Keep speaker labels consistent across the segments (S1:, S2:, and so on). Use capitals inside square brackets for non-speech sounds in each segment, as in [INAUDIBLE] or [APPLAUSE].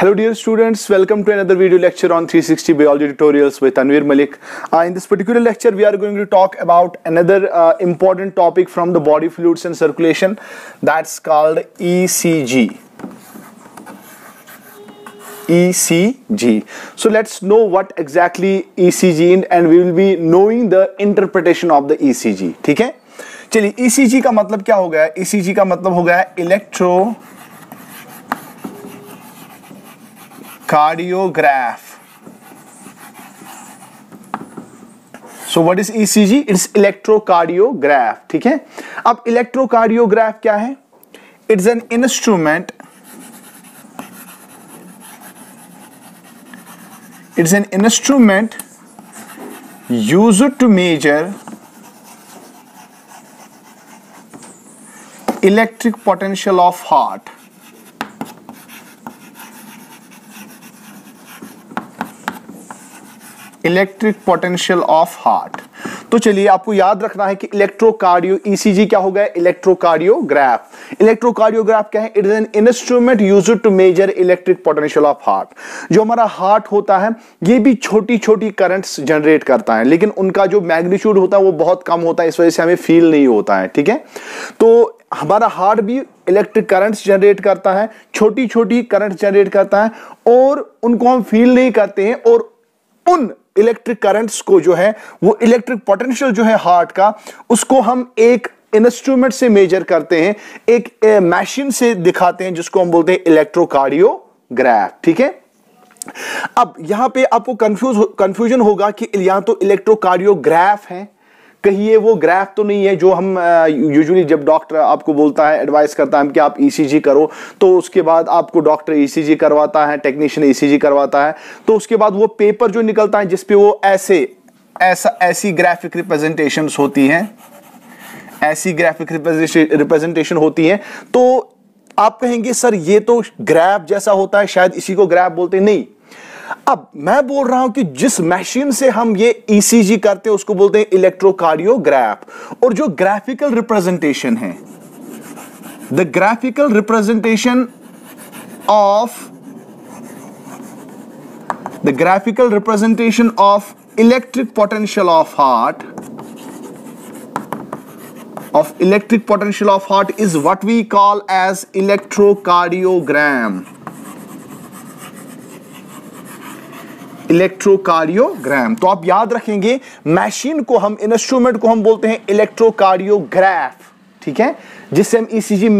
S1: Hello dear students, welcome to another video lecture on 360 Biology Tutorials with Anvir Malik. Uh, in this particular lecture, we are going to talk about another uh, important topic from the body fluids and circulation that's called ECG. ECG. So let's know what exactly ECG is and we will be knowing the interpretation of the ECG. ठीक है? चलिए ECG का मतलब क्या हो गया? ECG का मतलब हो गया electro cardiograph so what is ECG it's electrocardiograph ठीक है अब इलेक्ट्रोकार्डियोग्राफ क्या है it's an instrument it's an instrument use to measure electric potential of heart electric potential of heart तो चलिए आपको याद रखना है कि इलेक्ट्रोकार्डियो ईसीजी e क्या हो गया इलेक्ट्रोकार्डियोग्राफ इलेक्ट्रोकार्डियोग्राफ क्या है it is an instrument use to measure electric potential of heart जो हमारा हार्ट होता है ये भी छोटी छोटी करंट्स जनरेट करता है लेकिन उनका जो मैग्नीट्यूड होता है वो बहुत कम होता है इस वजह से हमें फील नहीं होता है ठीक है तो हमारा हार्ट भी इलेक्ट्रिक करंट्स जनरेट करता है छोटी छोटी करंट जनरेट करता है और उनको हम फील नहीं करते हैं और उन इलेक्ट्रिक करंट्स को जो है वो इलेक्ट्रिक पोटेंशियल जो है हार्ट का उसको हम एक इंस्ट्रूमेंट से मेजर करते हैं एक मशीन से दिखाते हैं जिसको हम बोलते हैं इलेक्ट्रोकार्डियोग्राफ ठीक है अब यहां पे आपको कंफ्यूज कंफ्यूजन होगा कि यहां तो इलेक्ट्रोकार्डियोग्राफ है कहिए वो ग्राफ तो नहीं है जो हम यूजुअली जब डॉक्टर आपको बोलता है एडवाइस करता है कि आप ईसीजी e करो तो उसके बाद आपको डॉक्टर ईसीजी e करवाता है टेक्नीशियन ईसीजी e करवाता है तो उसके बाद वो पेपर जो निकलता है जिसपे वो ऐसे ऐसा ऐसी ग्राफिक रिप्रेजेंटेशन होती हैं ऐसी ग्राफिक रिप्रेजेंटेशन होती हैं तो आप कहेंगे सर ये तो ग्राफ जैसा होता है शायद इसी को ग्राफ बोलते नहीं अब मैं बोल रहा हूं कि जिस मशीन से हम ये ईसीजी e करते हैं उसको बोलते हैं इलेक्ट्रोकार्डियोग्राफ और जो ग्राफिकल रिप्रेजेंटेशन है the graphical representation of the graphical representation of electric potential of heart of electric potential of heart is what we call as electrocardiogram electrocardiogram तो आप याद रखेंगे मशीन को हम इंस्ट्रूमेंट को हम बोलते हैं इलेक्ट्रोकार्डियोग्राफ ठीक है जिससे हम ईसीजी e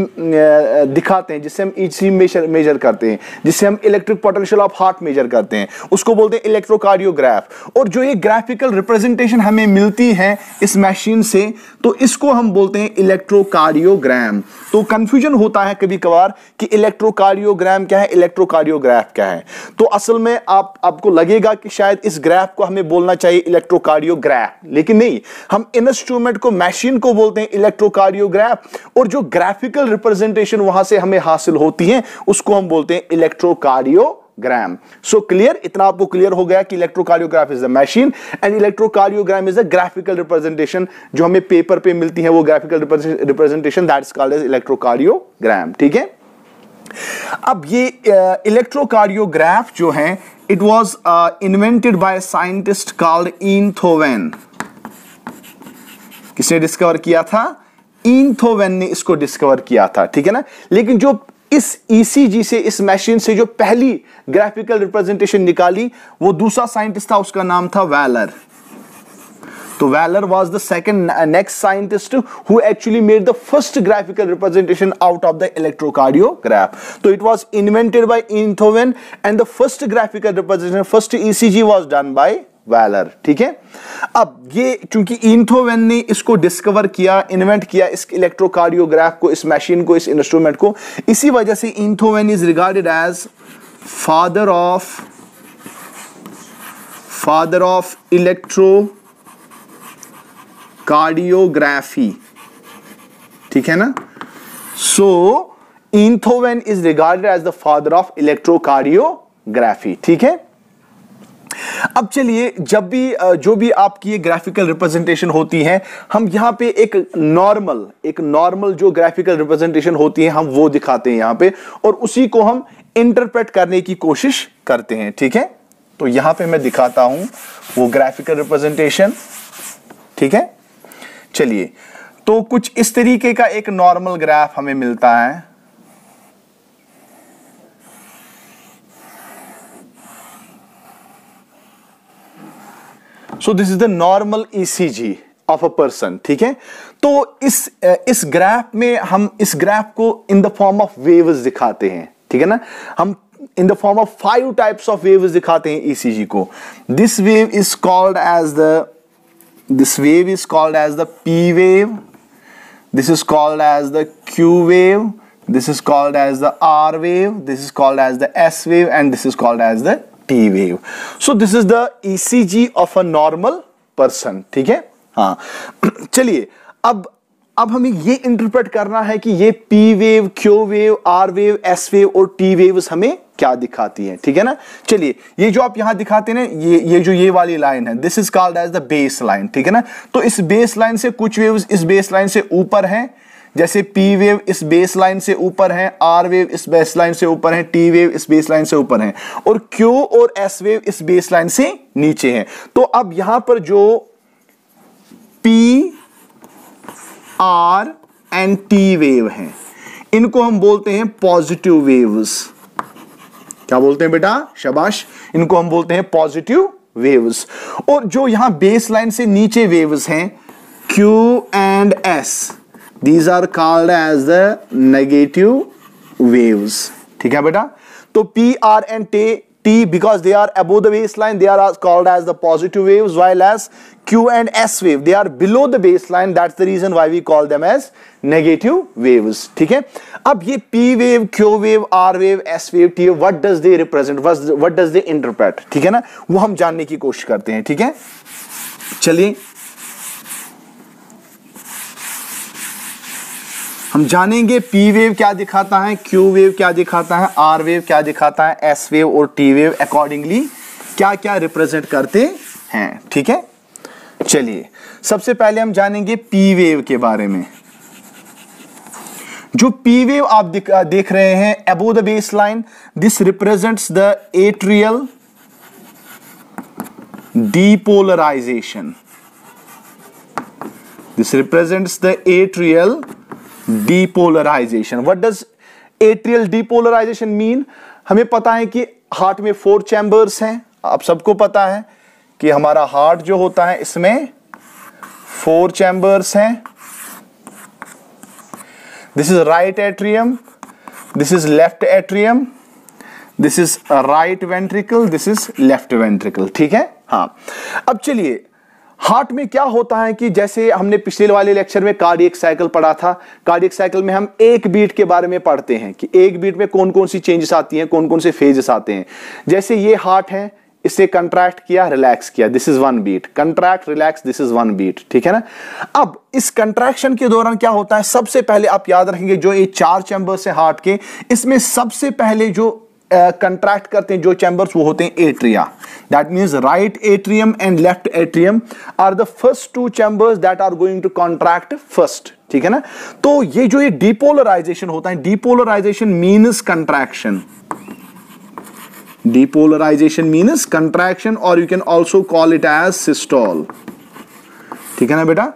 S1: दिखाते हैं जिससे हम ईसीजी मेजर मेजर करते हैं जिससे हम electric potential of heart measure करते हैं उसको बोलते हैं इलेक्ट्रोकार्डियोग्राफ और जो ये ग्राफिकल रिप्रेजेंटेशन हमें मिलती है इस मशीन से तो इसको हम बोलते हैं इलेक्ट्रोकार्डियोग्राम तो कंफ्यूजन होता है कभी कभार कि इलेक्ट्रोकार्डियोग्राम क्या है इलेक्ट्रोकार्डियोग्राफ क्या है तो असल में आप आपको लगेगा कि शायद इस ग्राफ को हमें बोलना चाहिए इलेक्ट्रोकार्डियोग्राफ लेकिन नहीं हम इंस्ट्रूमेंट को मशीन को बोलते हैं इलेक्ट्रोकार्डियोग्राफ और जो ग्राफिकल रिप्रेजेंटेशन वहां से हमें हासिल होती है उसको हम बोलते हैं इलेक्ट्रोकार्डियो ग्राम सो क्लियर इतना आपको क्लियर हो गया कि electrocardiograph is a machine and electrocardiogram is a graphical representation जो हमें पेपर पे मिलती है वो graphical representation that is called as electrocardiogram ठीक है अब ये इलेक्ट्रोकार्डियोग्राफ uh, जो है it was invented by scientist called Einthoven किसने डिस्कवर किया था इन थोवेन ने इसको डिस्कवर किया था ठीक है ना लेकिन जो इस ईसीजी e से इस मशीन से जो पहली ग्राफिकल रिप्रेजेंटेशन निकाली वो दूसरा साइंटिस्ट था उसका नाम था वैलर तो Waller was the second next scientist who actually made the first graphical representation out of the electrocardiograph तो it was invented by Einthoven and the first graphical representation first ECG was done by Waller ठीक है अब ये चूंकि इंथोवेन ने इसको discover किया invent किया इस इलेक्ट्रोकार्डियोग्राफ को इस मशीन को इस इंस्ट्रूमेंट को इसी वजह से Einthoven is regarded as father of father of electrocardiography ठीक है ना so Einthoven is regarded as the father of electrocardiography ठीक है अब चलिए जब भी जो भी आपकी ये ग्राफिकल रिप्रेजेंटेशन होती है हम यहाँ पे एक नॉर्मल एक नॉर्मल जो ग्राफिकल रिप्रेजेंटेशन होती है हम वो दिखाते हैं यहाँ पे और उसी को हम इंटरप्रेट करने की कोशिश करते हैं ठीक है तो यहां पे मैं दिखाता हूं वो ग्राफिकल रिप्रेजेंटेशन ठीक है चलिए तो कुछ इस तरीके का एक नॉर्मल ग्राफ हमें मिलता है so this is the normal ECG of a person ठीक है तो इस इस ग्राफ में हम इस ग्राफ को in the form of waves दिखाते हैं ठीक है ना हम in the form of five types of waves दिखाते हैं ईसीजी e को this wave is called as the this wave is called as the P wave this is called as the Q wave this is called as the R wave this is called as the S wave and this is called as the T wave. So this is the ECG of a normal person. ठीक है हाँ [CLEARS THROAT] चलिए अब अब हमें ये interpret करना है कि ये P wave, Q wave, R wave, S wave और T waves हमें क्या दिखाती है ठीक है ना चलिए ये जो आप यहां दिखाते हैं ये ये जो ये वाली लाइन है this is called as the base line ठीक है ना तो इस बेस लाइन से कुछ वेव्स इस बेस लाइन से ऊपर हैं जैसे पी वेव इस बेस लाइन से ऊपर है आर वेव इस बेस लाइन से ऊपर है टी वेव इस बेस लाइन से ऊपर है और क्यू और एस वेव इस बेस लाइन से नीचे है तो अब यहां पर जो P R and T wave है इनको हम बोलते हैं पॉजिटिव वेव्स क्या बोलते हैं बेटा शबाश इनको हम बोलते हैं पॉजिटिव वेव्स और जो यहां बेस लाइन से नीचे वेव्स हैं Q and S these are called as the negative waves ठीक है बेटा तो P R and T T because they are above the baseline they are called as the positive waves while as Q and S wave they are below the baseline that's the reason why we call them as negative waves ठीक है अब ये P wave Q wave R wave S wave T wave what does they represent what what does they interpret ठीक है ना वो हम जानने की कोशिश करते हैं ठीक है चलिए हम जानेंगे पी वेव क्या दिखाता है क्यू वेव क्या दिखाता है आर वेव क्या दिखाता है एस वेव और टी वेव अकॉर्डिंगली क्या क्या रिप्रेजेंट करते हैं ठीक है चलिए सबसे पहले हम जानेंगे पी वेव के बारे में जो पी वेव आप देख रहे हैं above the base line this represents the atrial depolarization. This represents the atrial depolarization what does atrial depolarization mean हमें पता है कि हार्ट में फोर चैम्बर्स हैं आप सबको पता है कि हमारा हार्ट जो होता है इसमें फोर चैम्बर्स हैं this is right atrium this is left atrium this is right ventricle this is left ventricle ठीक है हाँ अब चलिए हार्ट में क्या होता है कि जैसे हमने पिछले वाले लेक्चर में कार्डियक साइकिल पढ़ा था कार्डियक साइकिल में हम एक बीट के बारे में पढ़ते हैं कि एक बीट में कौन कौन सी चेंजेस आती हैं कौन कौन से फेजेस आते हैं जैसे ये हार्ट है इसे कंट्रैक्ट किया रिलैक्स किया this is one beat contract relax this is one beat ठीक है ना अब इस कंट्रैक्शन के दौरान क्या होता है सबसे पहले आप याद रखेंगे जो ये चार चैंबर्स है हार्ट के इसमें सबसे पहले जो कंट्रैक्ट करते हैं जो चैंबर्स वो होते हैं atria that means right atrium and left atrium are the first two chambers that are going to contract first ठीक है ना तो ये जो ये डिपोलराइजेशन होता है depolarization means contraction depolarization means contraction और you can also call it as systole ठीक है ना बेटा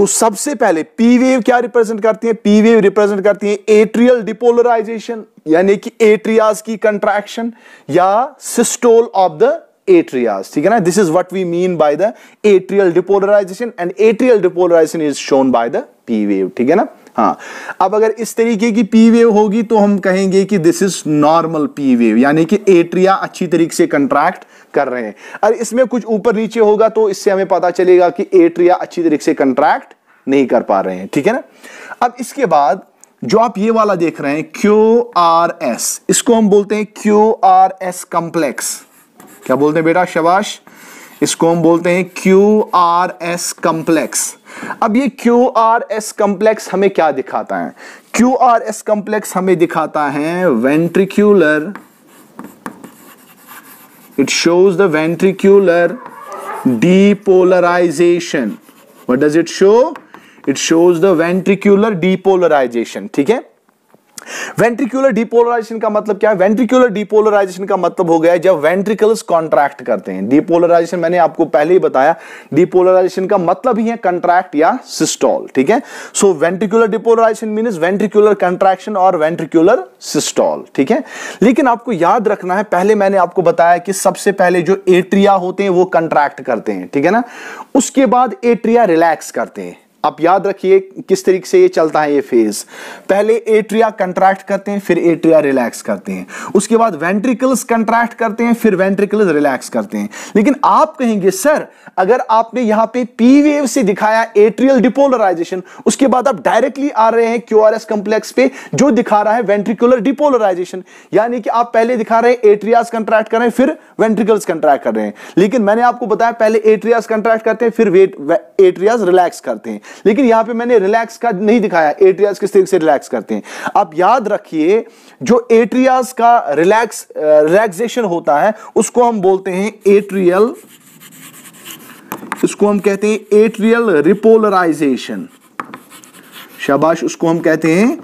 S1: तो सबसे पहले पी वेव क्या रिप्रेजेंट करती है पी वेव रिप्रेजेंट करती है एट्रियल डिपोलराइजेशन यानी कि एट्रियाज की कंट्रैक्शन या सिस्टोल ऑफ द एट्रियाज ठीक है ना this is what we mean by the atrial depolarization and atrial depolarization is shown by the P wave ठीक है ना हाँ अब अगर इस तरीके की पी वेव होगी तो हम कहेंगे कि this is normal P wave यानी कि एट्रिया अच्छी तरीके से कंट्रैक्ट कर रहे हैं और इसमें कुछ ऊपर नीचे होगा तो इससे हमें पता चलेगा कि एट्रिया अच्छी तरीके से कंट्रैक्ट नहीं कर पा रहे हैं ठीक है ना अब इसके बाद जो आप ये वाला देख रहे हैं क्यू आर एस इसको हम बोलते हैं क्यू आर एस कंप्लेक्स क्या बोलते हैं बेटा शबाश इसको हम बोलते हैं क्यू आर एस कंप्लेक्स अब ये क्यू आर एस कंप्लेक्स हमें क्या दिखाता है क्यू आर एस कंप्लेक्स हमें दिखाता है ventricular it shows the ventricular depolarization what does it show it shows the ventricular depolarization ठीक है वेंट्रिकुलर डिपोलराइजेशन का मतलब क्या है वेंट्रिकुलर डिपोलराइजेशन का मतलब हो गया है जब वेंट्रिकल्स कॉन्ट्रैक्ट करते हैं डिपोलराइजेशन मैंने आपको पहले ही बताया डिपोलराइजेशन का मतलब ही है कंट्रैक्ट या सिस्टॉल ठीक है so ventricular depolarization means ventricular contraction और वेंट्रिकुलर सिस्टॉल ठीक है लेकिन आपको याद रखना है पहले मैंने आपको बताया कि सबसे पहले जो एट्रिया होते हैं वो कंट्रैक्ट करते हैं ठीक है ना उसके बाद एट्रिया रिलैक्स करते हैं आप याद रखिए किस तरीके से ये चलता है ये फेज पहले एट्रिया कंट्रैक्ट करते हैं फिर एट्रिया रिलैक्स करते हैं उसके बाद वेंट्रिकल्स कंट्रैक्ट करते हैं फिर वेंट्रिकल्स रिलैक्स करते हैं लेकिन आप कहेंगे सर अगर आपने यहां पे पी वेव से दिखाया एट्रियल डिपोलराइजेशन उसके बाद आप डायरेक्टली आ रहे हैं क्यू कॉम्प्लेक्स पे जो दिखा रहा है वेंट्रिकुलर डिपोलराइजेशन यानी कि आप पहले दिखा रहे हैं एट्रियाज कंट्रैक्ट कर रहे हैं फिर वेंट्रिकल्स कंट्रैक्ट कर रहे हैं लेकिन मैंने आपको बताया पहले एट्रियाज कंट्रैक्ट करते हैं फिर एट्रियाज रिलैक्स करते हैं लेकिन यहां पे मैंने रिलैक्स का नहीं दिखाया एट्रियाज किस तरीके से रिलैक्स करते हैं आप याद रखिए जो एट्रियाज का रिलैक्स रिलैक्सेशन होता है उसको हम बोलते हैं एट्रियल इसको हम कहते हैं एट्रियल रिपोलराइजेशन शाबाश उसको हम कहते हैं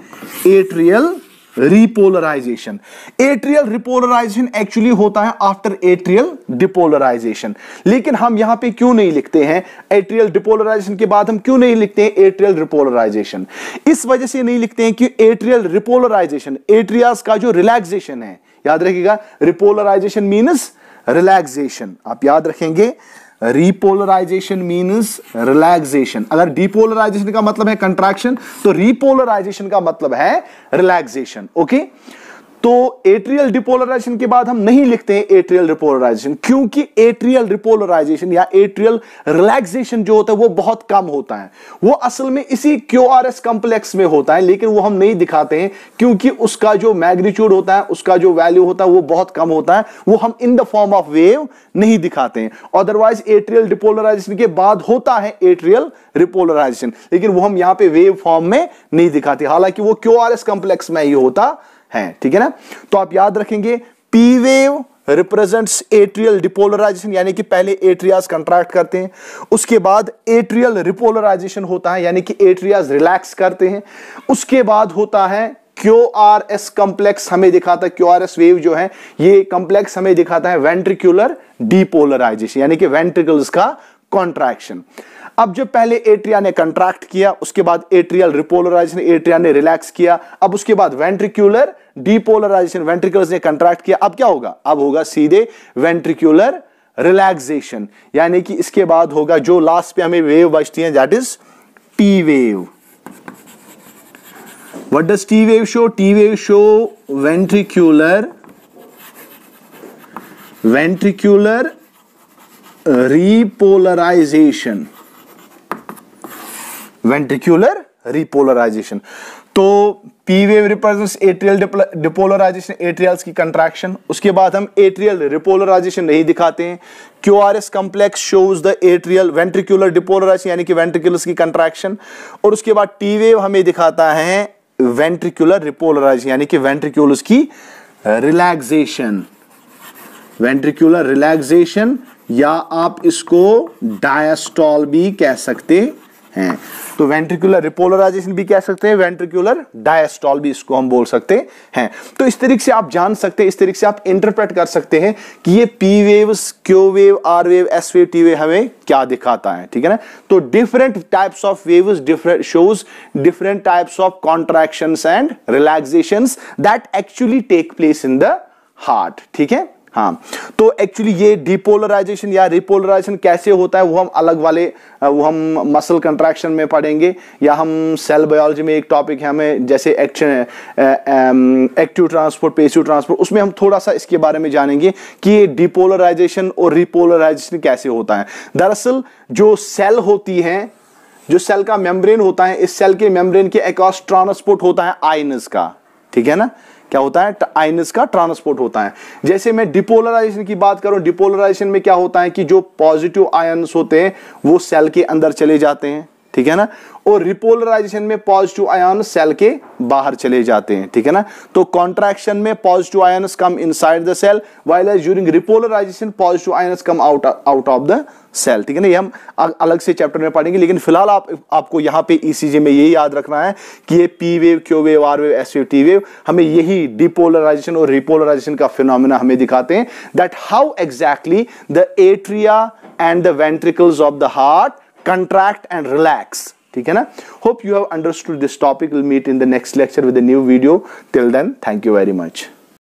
S1: atrial repolarization atrial repolarization actually होता है आफ्टर एट्रियल डिपोलराइजेशन लेकिन हम यहां पे क्यों नहीं लिखते हैं एट्रियल डिपोलराइजेशन के बाद हम क्यों नहीं लिखते हैं एट्रियल रिपोलराइजेशन इस वजह से नहीं लिखते हैं कि एट्रियल रिपोलराइजेशन एट्रियाज का जो रिलैक्सेशन है याद रखिएगा रिपोलराइजेशन मीनस रिलैक्सेशन आप याद रखेंगे रिपोलराइजेशन मीन्स रिलैक्सेशन अगर डिपोलराइजेशन का मतलब है कंट्रैक्शन तो रिपोलराइजेशन का मतलब है रिलैक्सेशन ओके okay? तो एट्रियल डिपोलराइजेशन के बाद हम नहीं लिखते हैं एट्रियल रिपोलराइजेशन क्योंकि एट्रियल रिपोलराइजेशन या एट्रियल रिलैक्सेशन जो होता है वो बहुत कम होता है वो असल में इसी क्यू कॉम्प्लेक्स में होता है लेकिन वो हम नहीं दिखाते हैं क्योंकि उसका जो मैग्नीट्यूड होता है उसका जो वैल्यू होता है वो बहुत कम होता है वो हम in the form of wave नहीं दिखाते हैं अदरवाइज एट्रियल डिपोलराइजेशन के बाद होता है एट्रियल रिपोलराइजेशन लेकिन वो हम यहां पे वेव फॉर्म में नहीं दिखाते हालांकि वो क्यू कॉम्प्लेक्स में ही होता है हैं ठीक है ना तो आप याद रखेंगे P wave represents atrial depolarization यानी कि पहले एट्रियाज कंट्रैक्ट करते हैं उसके बाद एट्रियल रिपोलराइजेशन होता है यानी कि एट्रियाज रिलैक्स करते हैं उसके बाद होता है क्यू आर एस कंप्लेक्स हमें दिखाता है क्यू आर एस वेव जो है ये कंप्लेक्स हमें दिखाता है वेंट्रिक्यूलर डिपोलराइजेशन यानी कि वेंट्रिकल्स का कॉन्ट्रैक्शन अब जब पहले एट्रिया ने कंट्रैक्ट किया उसके बाद एट्रियल रिपोलराइजेशन एट्रिया ने रिलैक्स किया अब उसके बाद वेंट्रिक्यूलर डीपोलराइजेशन वेंट्रिकल्स ने कंट्रैक्ट किया अब क्या होगा अब होगा सीधे वेंट्रिक्यूलर रिलैक्सेशन यानी कि इसके बाद होगा जो लास्ट पे हमें वेव बचती है that is T wave what does T wave show T wave show ventricular ventricular repolarization ventricular repolarization तो P wave represents atrial depolarization atrials की कंट्रैक्शन उसके बाद हम एट्रियल रिपोलराइजेशन नहीं दिखाते हैं Q R S complex shows the atrial ventricular depolarisation यानी कि वेंट्रिक्यूल्स की कंट्रैक्शन और उसके बाद टी वेव हमें दिखाता है वेंट्रिक्यूलर रिपोलराइजेशन यानी कि वेंट्रिक्यूल्स की रिलैक्सेशन वेंट्रिक्यूलर रिलैक्सेशन या आप इसको डायस्टॉल भी कह सकते हैं तो वेंट्रिकुलर रिपोलराइजेशन भी कह सकते हैं वेंट्रिकुलर डायस्टॉल भी इसको हम बोल सकते हैं तो इस तरीके से आप जान सकते हैं इस तरीके से आप इंटरप्रेट कर सकते हैं कि ये P wave Q wave R wave S wave T wave हमें क्या दिखाता है ठीक है ना तो different types of waves different shows different types of contractions and relaxation that actually take place in the heart ठीक है हाँ तो एक्चुअली ये डिपोलराइजेशन या रिपोलराइजेशन कैसे होता है वो हम अलग वाले वो हम मसल कंट्रैक्शन में पढ़ेंगे या हम सेल बायोलॉजी में एक टॉपिक है हमें जैसे action active transport passive transport उसमें हम थोड़ा सा इसके बारे में जानेंगे कि ये डिपोलराइजेशन और रिपोलराइजेशन कैसे होता है दरअसल जो सेल होती है जो सेल का मेम्ब्रेन होता है इस सेल के मेम्ब्रेन के एक्रॉस ट्रांसपोर्ट होता है आइनस का ठीक है ना क्या होता है आइनस का ट्रांसपोर्ट होता है जैसे मैं डिपोलराइजेशन की बात करूं डिपोलराइजेशन में क्या होता है कि जो पॉजिटिव आयन होते हैं वो सेल के अंदर चले जाते हैं ठीक है ना और रिपोलराइजेशन में पॉजिटिव आयन सेल के बाहर चले जाते हैं ठीक है ना तो कॉन्ट्रैक्शन में positive ion come inside the cell while as during repolarisation positive ion come out out of the cell ठीक है ना ये हम अलग से चैप्टर में पढ़ेंगे लेकिन फिलहाल आप आपको यहां पे ईसीजी e में यही याद रखना है कि ये P wave Q wave R wave S wave T wave हमें यही डिपोलराइजेशन और रिपोलराइजेशन का फिनोमिना हमें दिखाते हैं that how exactly the atria and the ventricles of the heart contract and relax ठीक है ना hope you have understood this topic will meet in the next lecture with a new video till then thank you very much